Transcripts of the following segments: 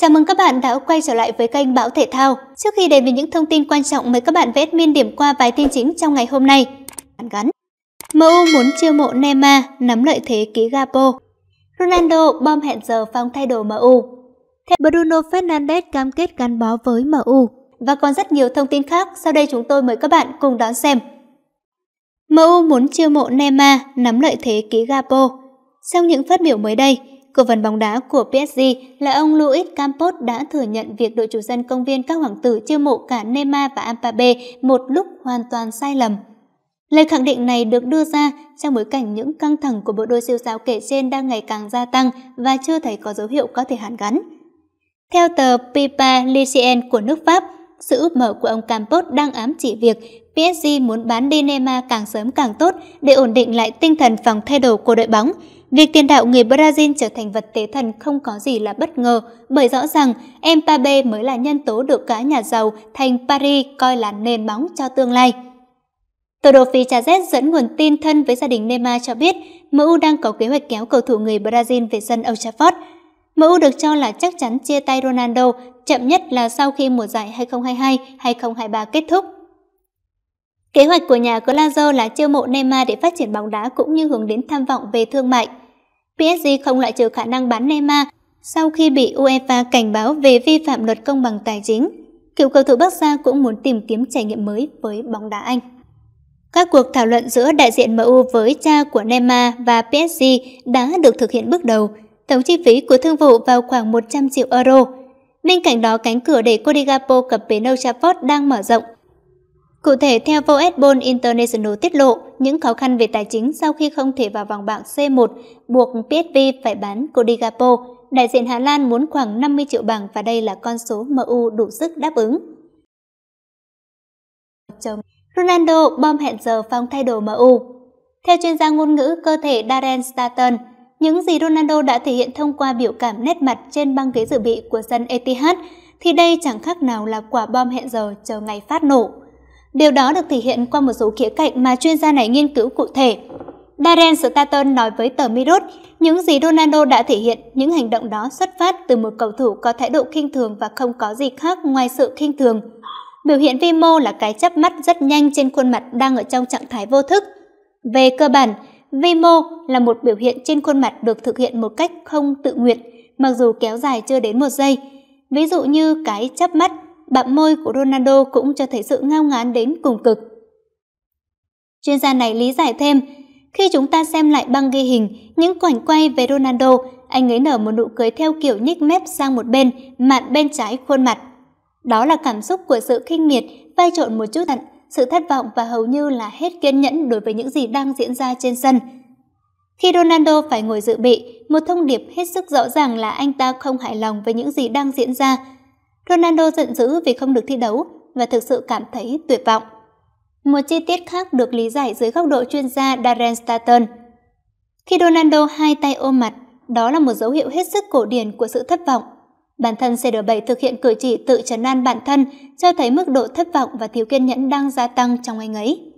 Chào mừng các bạn đã quay trở lại với kênh Bão Thể Thao. Trước khi đến với những thông tin quan trọng, mời các bạn vét miên điểm qua vài tin chính trong ngày hôm nay. Bạn gắn MU muốn chiêu mộ Neymar, nắm lợi thế ký Gapo. Ronaldo bom hẹn giờ phong thay đồ MU. Theo Bruno Fernandes cam kết gắn bó với MU. Và còn rất nhiều thông tin khác, sau đây chúng tôi mời các bạn cùng đón xem. MU muốn chiêu mộ Neymar, nắm lợi thế ký Gapo. Trong những phát biểu mới đây, Cố vấn bóng đá của PSG là ông Luis Campos đã thừa nhận việc đội chủ sân công viên các hoàng tử chiêu mộ cả Neymar và Mbappe một lúc hoàn toàn sai lầm. Lời khẳng định này được đưa ra trong bối cảnh những căng thẳng của bộ đôi siêu sao kể trên đang ngày càng gia tăng và chưa thấy có dấu hiệu có thể hàn gắn. Theo tờ Pipa Lycien của nước Pháp, sự úp mở của ông Campos đang ám chỉ việc PSG muốn bán đi Neymar càng sớm càng tốt để ổn định lại tinh thần phòng thay đồ của đội bóng – Việc tiền đạo người Brazil trở thành vật tế thần không có gì là bất ngờ, bởi rõ ràng Mbappe mới là nhân tố được cả nhà giàu thành Paris coi là nền bóng cho tương lai. Tờ đồ phí Chazet dẫn nguồn tin thân với gia đình Neymar cho biết MU đang có kế hoạch kéo cầu thủ người Brazil về sân Old Trafford. MU được cho là chắc chắn chia tay Ronaldo, chậm nhất là sau khi mùa giải 2022-2023 kết thúc. Kế hoạch của nhà Glazer là chiêu mộ Neymar để phát triển bóng đá cũng như hướng đến tham vọng về thương mại PSG không loại trừ khả năng bán Neymar sau khi bị UEFA cảnh báo về vi phạm luật công bằng tài chính. Cựu cầu thủ Bắc Sa cũng muốn tìm kiếm trải nghiệm mới với bóng đá Anh. Các cuộc thảo luận giữa đại diện MU với cha của Neymar và PSG đã được thực hiện bước đầu. Tổng chi phí của thương vụ vào khoảng 100 triệu euro. Bên cạnh đó, cánh cửa để Cody Gapo cập bến Old Trafford đang mở rộng Cụ thể, theo Voesbon International tiết lộ, những khó khăn về tài chính sau khi không thể vào vòng bảng C1 buộc PSV phải bán Codigapo. Đại diện Hà Lan muốn khoảng 50 triệu bảng và đây là con số MU đủ sức đáp ứng. Ronaldo bom hẹn giờ phong thay đồ MU Theo chuyên gia ngôn ngữ cơ thể Darren Stanton, những gì Ronaldo đã thể hiện thông qua biểu cảm nét mặt trên băng ghế dự bị của sân Etihad thì đây chẳng khác nào là quả bom hẹn giờ chờ ngày phát nổ. Điều đó được thể hiện qua một số khía cạnh mà chuyên gia này nghiên cứu cụ thể. Darren Stanton nói với tờ Mirror, những gì Ronaldo đã thể hiện, những hành động đó xuất phát từ một cầu thủ có thái độ khinh thường và không có gì khác ngoài sự khinh thường. Biểu hiện vi mô là cái chắp mắt rất nhanh trên khuôn mặt đang ở trong trạng thái vô thức. Về cơ bản, vi mô là một biểu hiện trên khuôn mặt được thực hiện một cách không tự nguyện, mặc dù kéo dài chưa đến một giây. Ví dụ như cái chắp mắt bặm môi của Ronaldo cũng cho thấy sự ngao ngán đến cùng cực. Chuyên gia này lý giải thêm, khi chúng ta xem lại băng ghi hình, những cảnh quay về Ronaldo, anh ấy nở một nụ cười theo kiểu nhích mép sang một bên, mạn bên trái khuôn mặt. Đó là cảm xúc của sự khinh miệt, vai trộn một chút tận sự thất vọng và hầu như là hết kiên nhẫn đối với những gì đang diễn ra trên sân. Khi Ronaldo phải ngồi dự bị, một thông điệp hết sức rõ ràng là anh ta không hài lòng với những gì đang diễn ra, Ronaldo giận dữ vì không được thi đấu và thực sự cảm thấy tuyệt vọng. Một chi tiết khác được lý giải dưới góc độ chuyên gia Darren Stanton. Khi Ronaldo hai tay ôm mặt, đó là một dấu hiệu hết sức cổ điển của sự thất vọng. Bản thân CR7 thực hiện cử chỉ tự trấn an bản thân, cho thấy mức độ thất vọng và thiếu kiên nhẫn đang gia tăng trong anh ấy.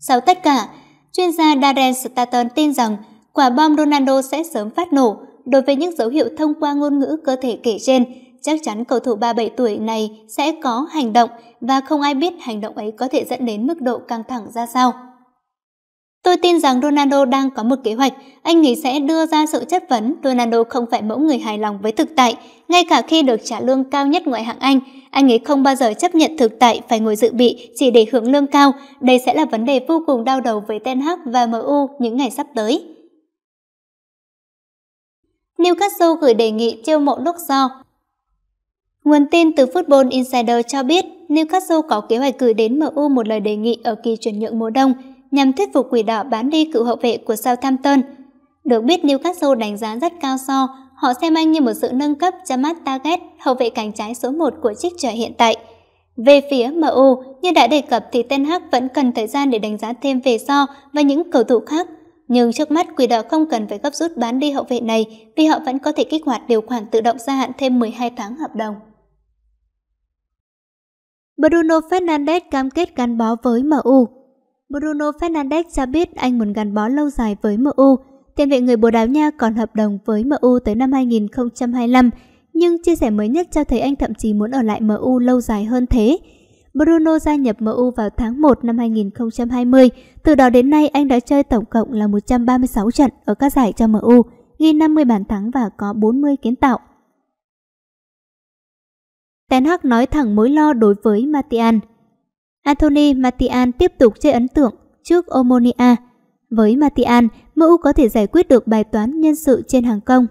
Sau tất cả, chuyên gia Darren Stanton tin rằng quả bom Ronaldo sẽ sớm phát nổ đối với những dấu hiệu thông qua ngôn ngữ cơ thể kể trên chắc chắn cầu thủ 37 tuổi này sẽ có hành động và không ai biết hành động ấy có thể dẫn đến mức độ căng thẳng ra sao. Tôi tin rằng Ronaldo đang có một kế hoạch, anh ấy sẽ đưa ra sự chất vấn Ronaldo không phải mẫu người hài lòng với thực tại, ngay cả khi được trả lương cao nhất ngoại hạng Anh, anh ấy không bao giờ chấp nhận thực tại phải ngồi dự bị chỉ để hưởng lương cao, đây sẽ là vấn đề vô cùng đau đầu với Ten Hag và MU những ngày sắp tới. Newcastle gửi đề nghị chiêu mộ Luxor Nguồn tin từ Football Insider cho biết Newcastle có kế hoạch gửi đến MU một lời đề nghị ở kỳ chuyển nhượng mùa đông nhằm thuyết phục quỷ đỏ bán đi cựu hậu vệ của Southampton. Được biết Newcastle đánh giá rất cao so, họ xem anh như một sự nâng cấp cho Jamat Target, hậu vệ cánh trái số 1 của chiếc trẻ hiện tại. Về phía MU, như đã đề cập thì Ten Hag vẫn cần thời gian để đánh giá thêm về so và những cầu thủ khác. Nhưng trước mắt quỷ đỏ không cần phải gấp rút bán đi hậu vệ này vì họ vẫn có thể kích hoạt điều khoản tự động gia hạn thêm 12 tháng hợp đồng. Bruno Fernandes cam kết gắn bó với MU. Bruno Fernandes cho biết anh muốn gắn bó lâu dài với MU. Tiền vệ người Bồ Đào Nha còn hợp đồng với MU tới năm 2025, nhưng chia sẻ mới nhất cho thấy anh thậm chí muốn ở lại MU lâu dài hơn thế. Bruno gia nhập MU vào tháng 1 năm 2020, từ đó đến nay anh đã chơi tổng cộng là 136 trận ở các giải cho MU, ghi 50 bàn thắng và có 40 kiến tạo. Ten Hag nói thẳng mối lo đối với Martial. Anthony Martial tiếp tục chơi ấn tượng trước Omonia. Với Martial, MU có thể giải quyết được bài toán nhân sự trên hàng công.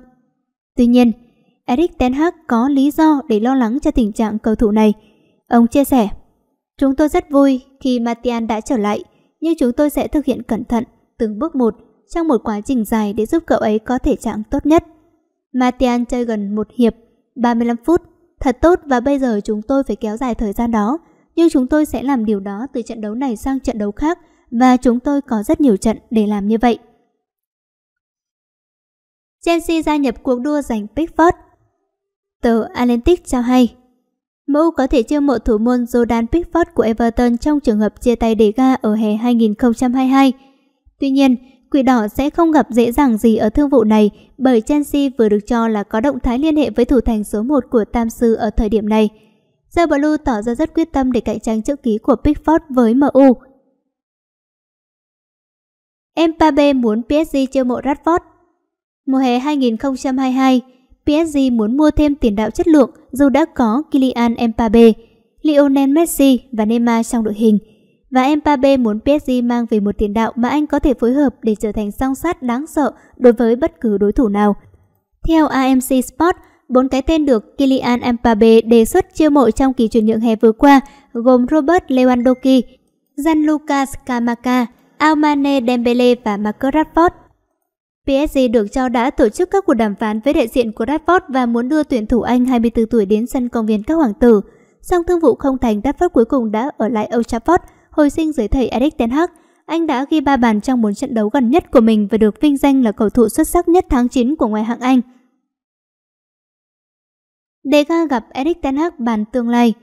Tuy nhiên, Eric Ten Hag có lý do để lo lắng cho tình trạng cầu thủ này. Ông chia sẻ, Chúng tôi rất vui khi Martial đã trở lại, nhưng chúng tôi sẽ thực hiện cẩn thận, từng bước một, trong một quá trình dài để giúp cậu ấy có thể trạng tốt nhất. Martial chơi gần một hiệp, 35 phút, Thật tốt và bây giờ chúng tôi phải kéo dài thời gian đó. Nhưng chúng tôi sẽ làm điều đó từ trận đấu này sang trận đấu khác và chúng tôi có rất nhiều trận để làm như vậy. Chelsea gia nhập cuộc đua giành Pickford Tờ Atlantic cho hay MU có thể chiêu mộ thủ môn Jordan Pickford của Everton trong trường hợp chia tay đề ga ở hè 2022. Tuy nhiên, Quỷ đỏ sẽ không gặp dễ dàng gì ở thương vụ này bởi Chelsea vừa được cho là có động thái liên hệ với thủ thành số 1 của Tam Sư ở thời điểm này. The Blue tỏ ra rất quyết tâm để cạnh tranh chữ ký của Pickford với MU. Mbappe muốn PSG chiêu mộ Radford. Mùa hè 2022, PSG muốn mua thêm tiền đạo chất lượng dù đã có Kylian Mbappe, Lionel Messi và Neymar trong đội hình – và Mbappe muốn PSG mang về một tiền đạo mà anh có thể phối hợp để trở thành song sát đáng sợ đối với bất cứ đối thủ nào. Theo AMC Sport, bốn cái tên được Kylian Mbappe đề xuất chiêu mộ trong kỳ chuyển nhượng hè vừa qua gồm Robert Lewandowski, Gianluca Scamacca, Almane Dembele và Marcus Rashford. PSG được cho đã tổ chức các cuộc đàm phán với đại diện của Rashford và muốn đưa tuyển thủ Anh 24 tuổi đến sân công viên các hoàng tử. Song thương vụ không thành, Rashford cuối cùng đã ở lại Old Trafford – hồi sinh dưới thầy Eric Ten Hag, anh đã ghi 3 bàn trong 4 trận đấu gần nhất của mình và được vinh danh là cầu thủ xuất sắc nhất tháng 9 của ngoại hạng Anh. Dega gặp Eric Ten Hag bàn tương lai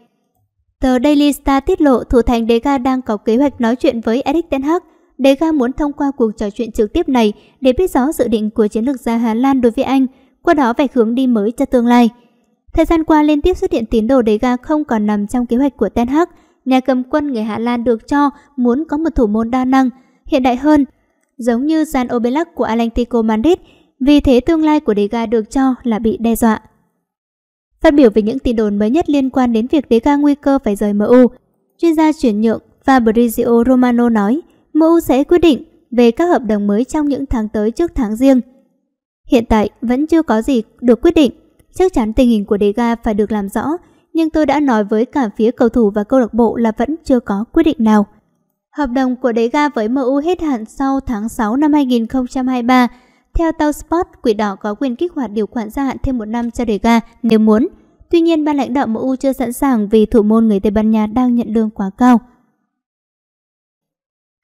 Tờ Daily Star tiết lộ thủ thành Dega đang có kế hoạch nói chuyện với Eric Ten Hag. Dega muốn thông qua cuộc trò chuyện trực tiếp này để biết rõ dự định của chiến lược gia Hà Lan đối với anh, qua đó vạch hướng đi mới cho tương lai. Thời gian qua liên tiếp xuất hiện tín đồ Dega không còn nằm trong kế hoạch của Ten Hag – Nhà cầm quân người Hà Lan được cho muốn có một thủ môn đa năng, hiện đại hơn, giống như San Obelak của Atlantico Madrid, vì thế tương lai của Dega được cho là bị đe dọa. Phát biểu về những tin đồn mới nhất liên quan đến việc Dega nguy cơ phải rời MU, chuyên gia chuyển nhượng Fabrizio Romano nói MU sẽ quyết định về các hợp đồng mới trong những tháng tới trước tháng riêng. Hiện tại vẫn chưa có gì được quyết định, chắc chắn tình hình của Dega phải được làm rõ nhưng tôi đã nói với cả phía cầu thủ và câu lạc bộ là vẫn chưa có quyết định nào. Hợp đồng của Đega với MU hết hạn sau tháng 6 năm 2023. Theo Tao Sport, Quỷ Đỏ có quyền kích hoạt điều khoản gia hạn thêm một năm cho Đega nếu muốn. Tuy nhiên, ban lãnh đạo MU chưa sẵn sàng vì thủ môn người Tây Ban Nha đang nhận lương quá cao.